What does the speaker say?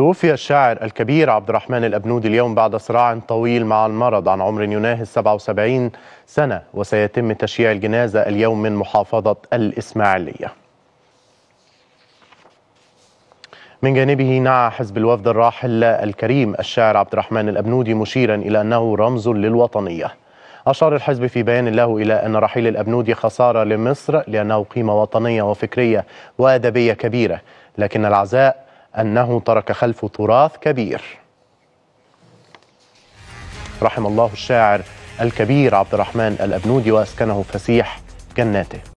توفي الشاعر الكبير عبد الرحمن الأبنود اليوم بعد صراع طويل مع المرض عن عمر يناهز 77 سنة وسيتم تشييع الجنازة اليوم من محافظة الإسماعيلية من جانبه نعى حزب الوفد الراحل الكريم الشاعر عبد الرحمن الأبنودي مشيرا إلى أنه رمز للوطنية أشار الحزب في بيان له إلى أن رحيل الأبنودي خسارة لمصر لأنه قيمة وطنية وفكرية وأدبية كبيرة لكن العزاء أنه ترك خلفه تراث كبير رحم الله الشاعر الكبير عبد الرحمن الأبنودي وأسكنه فسيح جناته